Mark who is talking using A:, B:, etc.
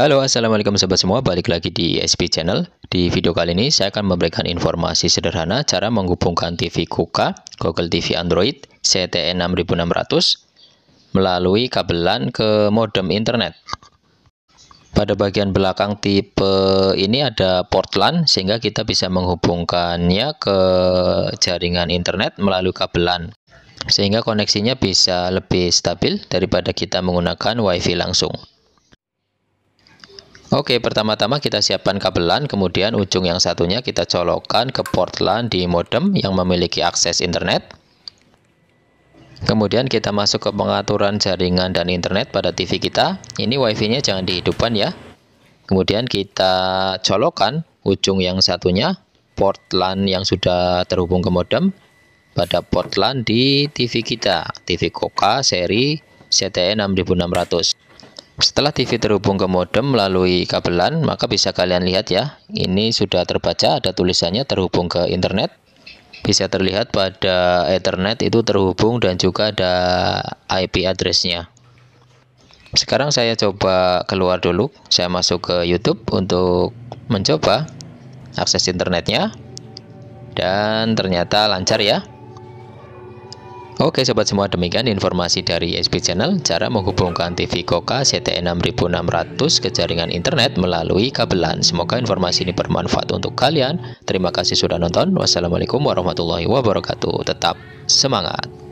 A: Halo assalamualaikum sobat semua balik lagi di SP channel di video kali ini saya akan memberikan informasi sederhana cara menghubungkan TV Kuka Google TV Android CTN 6600 melalui kabelan ke modem internet pada bagian belakang tipe ini ada port LAN sehingga kita bisa menghubungkannya ke jaringan internet melalui kabelan sehingga koneksinya bisa lebih stabil daripada kita menggunakan wifi langsung Oke, pertama-tama kita siapkan kabel LAN, kemudian ujung yang satunya kita colokkan ke port LAN di modem yang memiliki akses internet. Kemudian kita masuk ke pengaturan jaringan dan internet pada TV kita. Ini wifi-nya jangan dihidupkan ya. Kemudian kita colokkan ujung yang satunya, port LAN yang sudah terhubung ke modem, pada port LAN di TV kita, TV Koka seri CTE 6600. Setelah TV terhubung ke modem melalui kabelan, maka bisa kalian lihat ya, ini sudah terbaca ada tulisannya terhubung ke internet. Bisa terlihat pada Ethernet itu terhubung dan juga ada IP addressnya Sekarang saya coba keluar dulu, saya masuk ke YouTube untuk mencoba akses internetnya. Dan ternyata lancar ya. Oke sobat semua demikian informasi dari SP Channel cara menghubungkan TV Koka CTE 6600 ke jaringan internet melalui kabelan. Semoga informasi ini bermanfaat untuk kalian. Terima kasih sudah nonton. Wassalamualaikum warahmatullahi wabarakatuh. Tetap semangat.